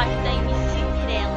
episódio da MC Mirella.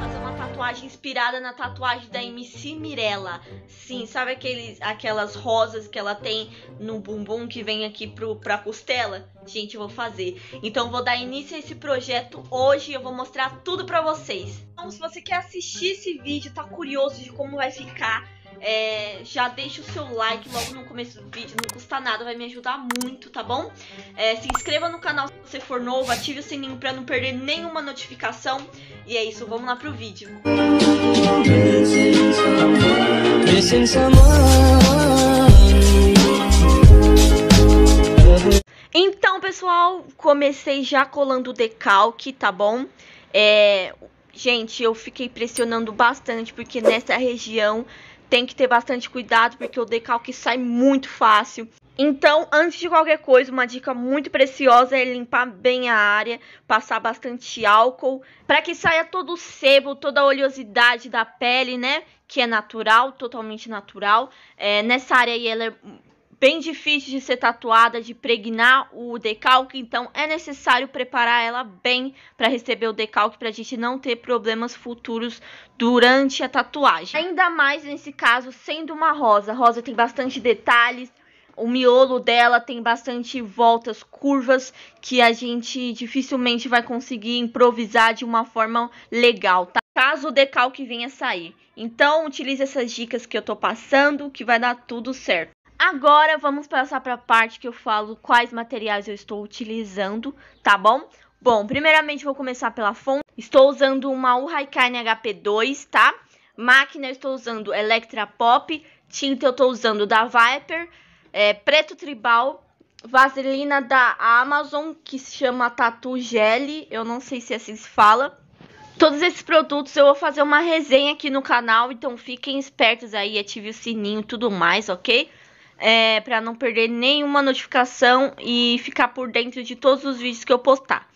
Fazer uma tatuagem inspirada na tatuagem da MC Mirella. Sim, sabe aqueles, aquelas rosas que ela tem no bumbum que vem aqui pro, pra costela? Gente, eu vou fazer. Então vou dar início a esse projeto hoje e eu vou mostrar tudo pra vocês. Então se você quer assistir esse vídeo, tá curioso de como vai ficar é, já deixa o seu like logo no começo do vídeo, não custa nada, vai me ajudar muito, tá bom? É, se inscreva no canal se você for novo, ative o sininho pra não perder nenhuma notificação. E é isso, vamos lá pro vídeo. Então, pessoal, comecei já colando o decalque, tá bom? É, gente, eu fiquei pressionando bastante porque nessa região tem que ter bastante cuidado porque o decalque sai muito fácil. Então, antes de qualquer coisa, uma dica muito preciosa é limpar bem a área, passar bastante álcool, para que saia todo o sebo, toda a oleosidade da pele, né? Que é natural, totalmente natural. É, nessa área aí ela é bem difícil de ser tatuada, de pregnar o decalque, então é necessário preparar ela bem para receber o decalque para a gente não ter problemas futuros durante a tatuagem. Ainda mais nesse caso sendo uma rosa. A rosa tem bastante detalhes, o miolo dela tem bastante voltas, curvas que a gente dificilmente vai conseguir improvisar de uma forma legal, tá? Caso o decalque venha sair. Então, utilize essas dicas que eu tô passando que vai dar tudo certo. Agora vamos passar para a parte que eu falo quais materiais eu estou utilizando, tá bom? Bom, primeiramente vou começar pela fonte. Estou usando uma Urraikane HP2, tá? Máquina eu estou usando Electra Pop, tinta eu estou usando da Viper, é, preto tribal, vaselina da Amazon que se chama Tatu Gel, eu não sei se assim se fala. Todos esses produtos eu vou fazer uma resenha aqui no canal, então fiquem espertos aí, ative o sininho e tudo mais, ok? é, para não perder nenhuma notificação e ficar por dentro de todos os vídeos que eu postar.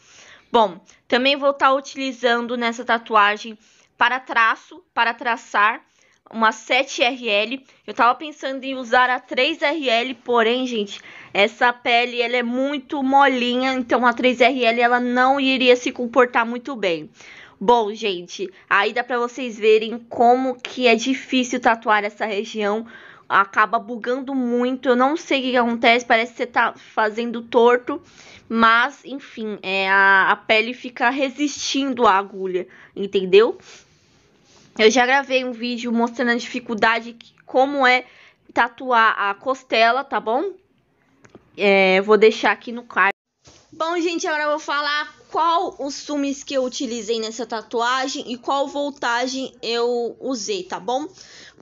Bom, também vou estar tá utilizando nessa tatuagem para traço, para traçar uma 7RL. Eu tava pensando em usar a 3RL, porém, gente, essa pele ela é muito molinha, então a 3RL ela não iria se comportar muito bem. Bom, gente, aí dá pra vocês verem como que é difícil tatuar essa região acaba bugando muito. Eu não sei o que, acontece, parece que você tá fazendo torto, mas enfim, é, a, a pele fica resistindo à agulha, entendeu? Eu já gravei um vídeo mostrando a dificuldade, que, como é tatuar a costela, tá bom? É, vou deixar aqui no card. Bom, gente, agora eu vou falar qual os filmes que eu utilizei nessa tatuagem e qual voltagem eu usei, tá bom?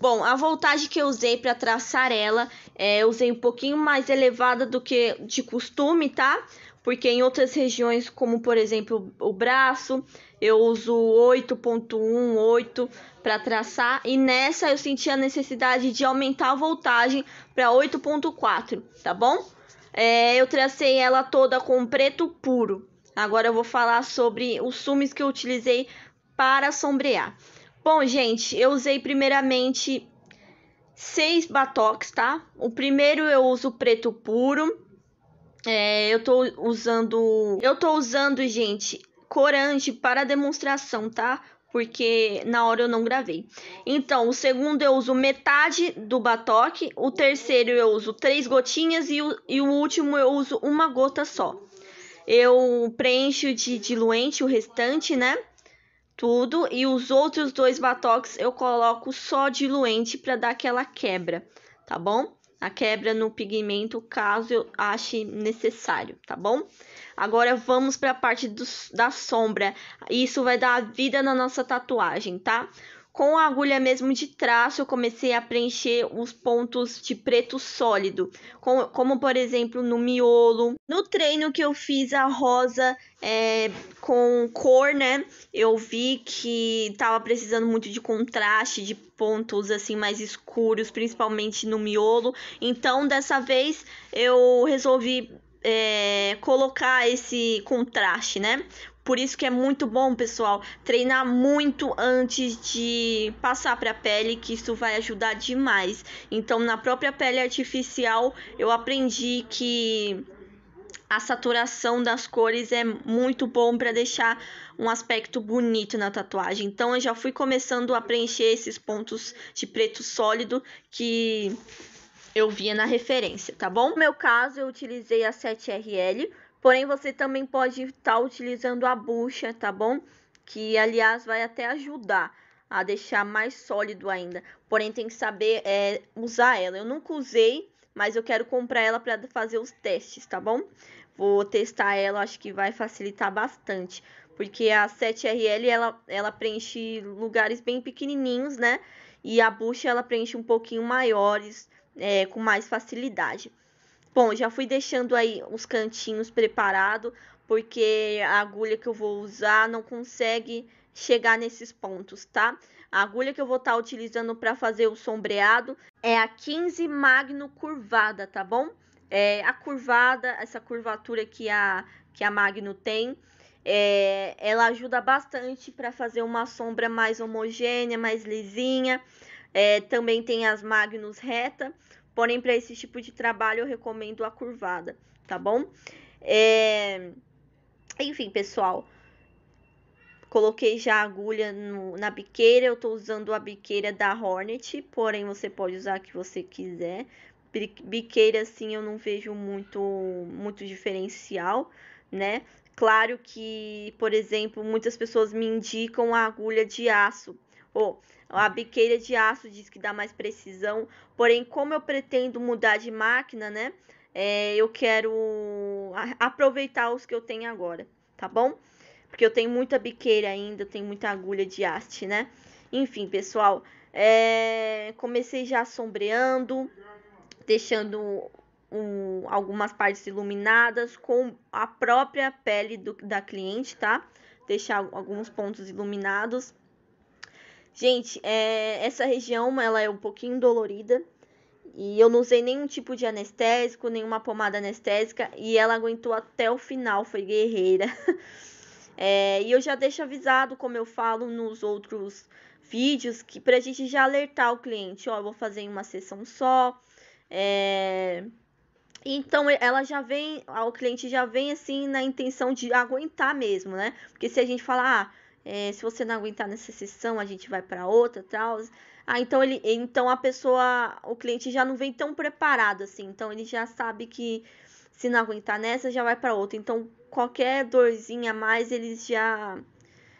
Bom, a voltagem que eu usei para traçar ela, é, eu usei um pouquinho mais elevada do que de costume, tá? Porque em outras regiões, como por exemplo o braço, eu uso 8.18 para traçar e nessa eu senti a necessidade de aumentar a voltagem para 8.4, tá bom? É, eu tracei ela toda com preto puro. Agora eu vou falar sobre os sumes que eu utilizei para sombrear. Bom, gente, eu usei primeiramente seis batoques, tá? O primeiro eu uso preto puro. É, eu tô usando. Eu tô usando, gente, corante para demonstração, tá? Porque na hora eu não gravei. Então, o segundo eu uso metade do batoque. O terceiro eu uso três gotinhas. E o, e o último eu uso uma gota só eu preencho de diluente o restante, né? Tudo. E os outros dois batox eu coloco só diluente para dar aquela quebra, tá bom? A quebra no pigmento, caso eu ache necessário, tá bom? Agora vamos para a parte do, da sombra. Isso vai dar vida na nossa tatuagem, tá? Com a agulha mesmo de traço, eu comecei a preencher os pontos de preto sólido, como, como por exemplo no miolo. No treino que eu fiz a rosa é, com cor, né? Eu vi que tava precisando muito de contraste, de pontos assim mais escuros, principalmente no miolo. Então dessa vez eu resolvi é, colocar esse contraste, né? Por isso que é muito bom, pessoal, treinar muito antes de passar para a pele, que isso vai ajudar demais. Então, na própria pele artificial, eu aprendi que a saturação das cores é muito bom para deixar um aspecto bonito na tatuagem. Então eu já fui começando a preencher esses pontos de preto sólido que eu via na referência, tá bom? No meu caso, eu utilizei a 7RL Porém, você também pode estar tá utilizando a bucha, tá bom? Que, aliás, vai até ajudar a deixar mais sólido ainda. Porém, tem que saber é, usar ela. Eu nunca usei, mas eu quero comprar ela para fazer os testes, tá bom? Vou testar ela, acho que vai facilitar bastante. Porque a 7RL, ela, ela preenche lugares bem pequenininhos, né? E a bucha, ela preenche um pouquinho maiores, é, com mais facilidade. Bom, já fui deixando aí os cantinhos preparados, porque a agulha que eu vou usar não consegue chegar nesses pontos, tá? A agulha que eu vou estar tá utilizando para fazer o sombreado é a 15 Magno curvada, tá bom? É, a curvada, essa curvatura que a, que a Magno tem, é, ela ajuda bastante para fazer uma sombra mais homogênea, mais lisinha. É, também tem as Magnus reta. Porém, para esse tipo de trabalho, eu recomendo a curvada, tá bom? É... Enfim, pessoal. Coloquei já a agulha no, na biqueira. Eu estou usando a biqueira da Hornet, porém você pode usar a que você quiser. Biqueira, assim, eu não vejo muito, muito diferencial, né? Claro que, por exemplo, muitas pessoas me indicam a agulha de aço Oh, a biqueira de aço diz que dá mais precisão, porém, como eu pretendo mudar de máquina, né? É, eu quero aproveitar os que eu tenho agora, tá bom? Porque eu tenho muita biqueira ainda, tenho muita agulha de haste, né? Enfim, pessoal, é, comecei já sombreando, deixando um, algumas partes iluminadas com a própria pele do, da cliente, tá? Deixar alguns pontos iluminados Gente, é, essa região ela é um pouquinho dolorida e eu não usei nenhum tipo de anestésico, nenhuma pomada anestésica e ela aguentou até o final, foi guerreira. É, e eu já deixo avisado, como eu falo nos outros vídeos, que pra gente já alertar o cliente, ó, eu vou fazer em uma sessão só. É... Então ela já vem, o cliente já vem assim na intenção de aguentar mesmo, né? Porque se a gente falar, ah, é, se você não aguentar nessa sessão, a gente vai para outra, tal. Ah, então ele, então a pessoa, o cliente já não vem tão preparado assim. Então ele já sabe que se não aguentar nessa, já vai para outra. Então qualquer dorzinha a mais, eles já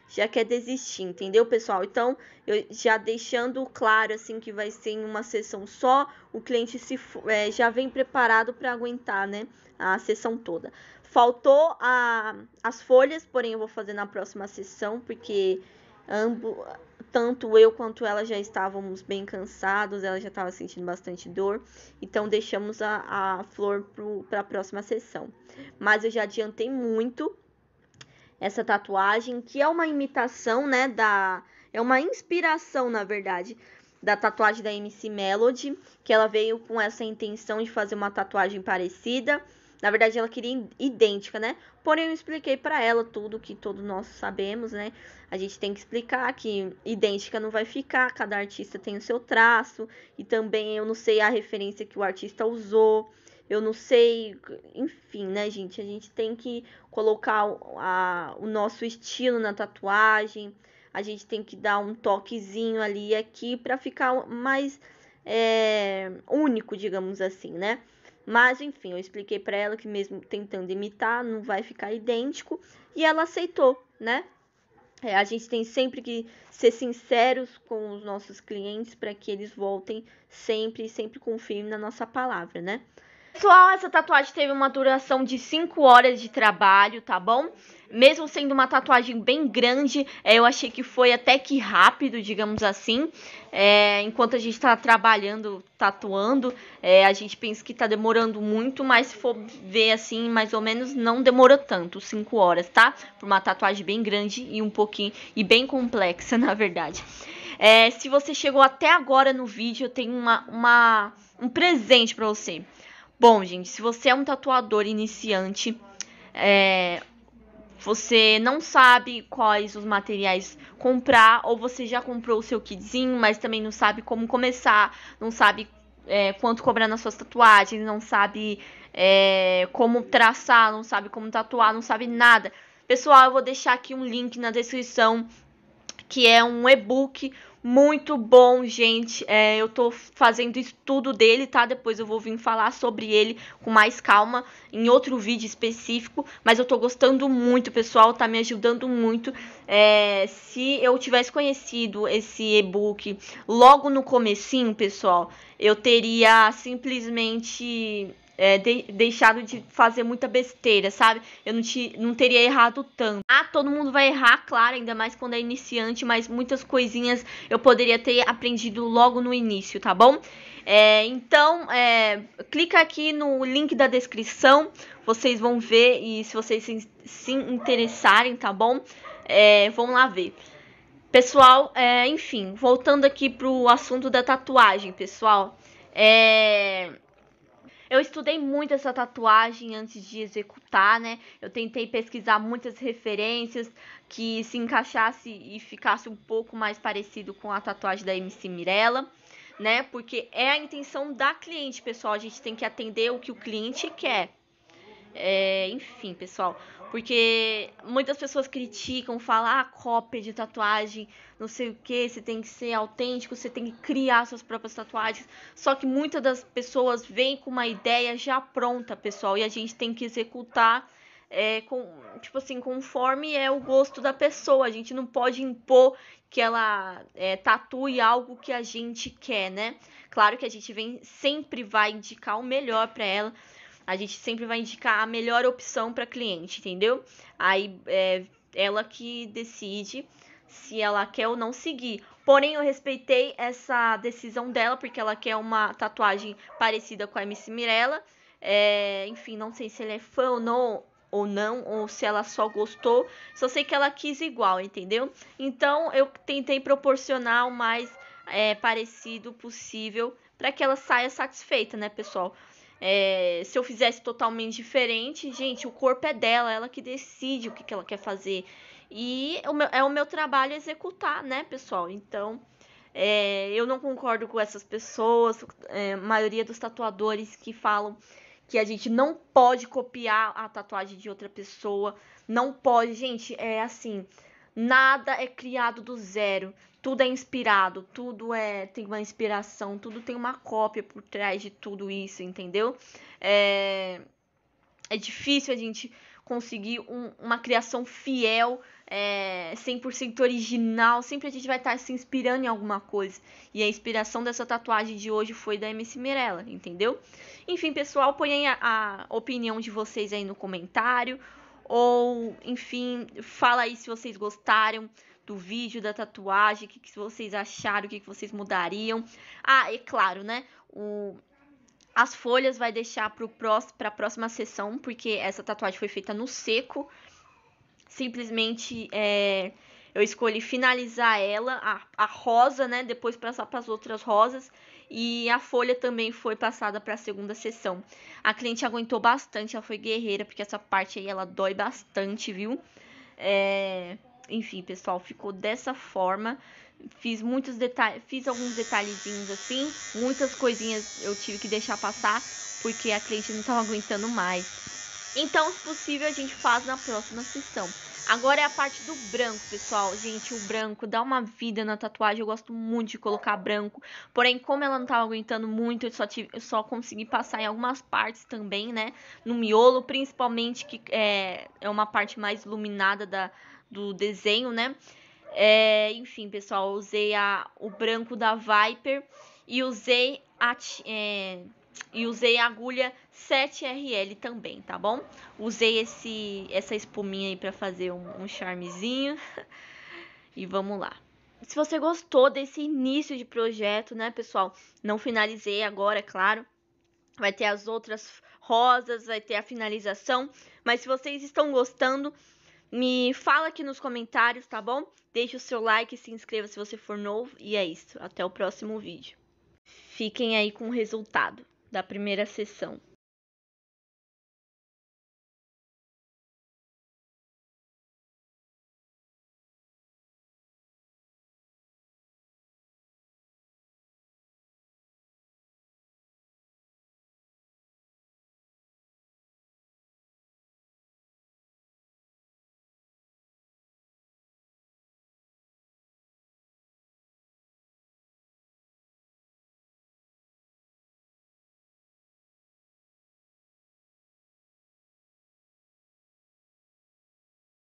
já quer desistir, entendeu, pessoal? Então, eu já deixando claro assim que vai ser em uma sessão só, o cliente se é, já vem preparado para aguentar, né, a sessão toda. Faltou a, as folhas, porém eu vou fazer na próxima sessão, porque ambos, tanto eu quanto ela já estávamos bem cansados, ela já estava sentindo bastante dor, então deixamos a, a flor para a próxima sessão. Mas eu já adiantei muito essa tatuagem, que é uma imitação, né, da... É uma inspiração, na verdade, da tatuagem da MC Melody, que ela veio com essa intenção de fazer uma tatuagem parecida, na verdade, ela queria idêntica, né? Porém, eu expliquei para ela tudo que todos nós sabemos, né? A gente tem que explicar que idêntica não vai ficar, cada artista tem o seu traço, e também eu não sei a referência que o artista usou, eu não sei, enfim, né, gente? A gente tem que colocar a, o nosso estilo na tatuagem, a gente tem que dar um toquezinho ali e aqui para ficar mais é, único, digamos assim, né? Mas enfim, eu expliquei para ela que mesmo tentando imitar não vai ficar idêntico e ela aceitou, né? É, a gente tem sempre que ser sinceros com os nossos clientes para que eles voltem sempre e sempre confirmem na nossa palavra, né? Pessoal, essa tatuagem teve uma duração de 5 horas de trabalho, tá bom? Mesmo sendo uma tatuagem bem grande, é, eu achei que foi até que rápido, digamos assim. É, enquanto a gente está trabalhando, tatuando, é, a gente pensa que está demorando muito, mas se for ver assim, mais ou menos, não demorou tanto, 5 horas, tá? Por uma tatuagem bem grande e um pouquinho, e bem complexa, na verdade. É, se você chegou até agora no vídeo, eu tenho uma, uma um presente para você. Bom, gente, se você é um tatuador iniciante, é, você não sabe quais os materiais comprar, ou você já comprou o seu kitzinho, mas também não sabe como começar, não sabe é, quanto cobrar nas suas tatuagens, não sabe é, como traçar, não sabe como tatuar, não sabe nada. Pessoal, eu vou deixar aqui um link na descrição que é um e-book muito bom, gente. É, eu tô fazendo estudo dele, tá? Depois eu vou vir falar sobre ele com mais calma em outro vídeo específico. Mas eu tô gostando muito, pessoal. Tá me ajudando muito. É, se eu tivesse conhecido esse e-book logo no comecinho, pessoal, eu teria simplesmente é, de, deixado de fazer muita besteira, sabe? Eu não, te, não teria errado tanto. Ah, todo mundo vai errar, claro, ainda mais quando é iniciante, mas muitas coisinhas eu poderia ter aprendido logo no início, tá bom? É, então, é, clica aqui no link da descrição, vocês vão ver e se vocês se, se interessarem, tá bom? É, vão lá ver. Pessoal, é, enfim, voltando aqui pro assunto da tatuagem, pessoal. É eu estudei muito essa tatuagem antes de executar, né? Eu tentei pesquisar muitas referências que se encaixasse e ficasse um pouco mais parecido com a tatuagem da MC Mirella né? Porque é a intenção da cliente, pessoal. A gente tem que atender o que o cliente quer. É, enfim, pessoal, porque muitas pessoas criticam, falam, ah, cópia de tatuagem, não sei o que, você tem que ser autêntico, você tem que criar suas próprias tatuagens. Só que muitas das pessoas vêm com uma ideia já pronta, pessoal, e a gente tem que executar é, com, tipo assim, conforme é o gosto da pessoa. A gente não pode impor que ela é, tatue algo que a gente quer, né? Claro que a gente vem, sempre vai indicar o melhor para ela, a gente sempre vai indicar a melhor opção para cliente, entendeu? Aí é ela que decide se ela quer ou não seguir. Porém, eu respeitei essa decisão dela, porque ela quer uma tatuagem parecida com a MC Mirella. É, enfim, não sei se ele é fã ou não, ou não, ou se ela só gostou. Só sei que ela quis igual, entendeu? Então, eu tentei proporcionar o mais é, parecido possível para que ela saia satisfeita, né, pessoal? É, se eu fizesse totalmente diferente, gente, o corpo é dela, ela que decide o que, que ela quer fazer. E é o meu trabalho executar, né, pessoal? Então, é, eu não concordo com essas pessoas, é, maioria dos tatuadores que falam que a gente não pode copiar a tatuagem de outra pessoa, não pode, gente, é assim, nada é criado do zero tudo é inspirado, tudo é tem uma inspiração, tudo tem uma cópia por trás de tudo isso, entendeu? É, é difícil a gente conseguir um, uma criação fiel, é, 100% original. Sempre a gente vai estar tá se inspirando em alguma coisa. E a inspiração dessa tatuagem de hoje foi da MC Mirella, entendeu? Enfim, pessoal, ponham a, a opinião de vocês aí no comentário. Ou, enfim, fala aí se vocês gostaram do vídeo, da tatuagem, o que, que vocês acharam, o que, que vocês mudariam. Ah, e claro, né? O, as folhas vai deixar para a próxima sessão, porque essa tatuagem foi feita no seco. Simplesmente é, eu escolhi finalizar ela, a, a rosa, né? Depois passar para as outras rosas. E a folha também foi passada para a segunda sessão. A cliente aguentou bastante, ela foi guerreira, porque essa parte aí ela dói bastante, viu? É, enfim, pessoal, ficou dessa forma. Fiz muitos detalhes, fiz alguns detalhezinhos assim, muitas coisinhas eu tive que deixar passar porque a cliente não estava aguentando mais. Então, se possível, a gente faz na próxima sessão. Agora é a parte do branco, pessoal. Gente, o branco dá uma vida na tatuagem. Eu gosto muito de colocar branco. Porém, como ela não tava aguentando muito, eu só, tive, eu só consegui passar em algumas partes também, né? No miolo, principalmente, que é, é uma parte mais iluminada da, do desenho, né? É, enfim, pessoal, usei a, o branco da Viper e usei a, é, e usei a agulha 7RL também, tá bom? Usei esse, essa espuminha aí para fazer um, um charmezinho. e vamos lá. Se você gostou desse início de projeto, né, pessoal? Não finalizei agora, é claro. Vai ter as outras rosas, vai ter a finalização. Mas se vocês estão gostando, me fala aqui nos comentários, tá bom? Deixe o seu like, se inscreva se você for novo. E é isso. Até o próximo vídeo. Fiquem aí com o resultado da primeira sessão.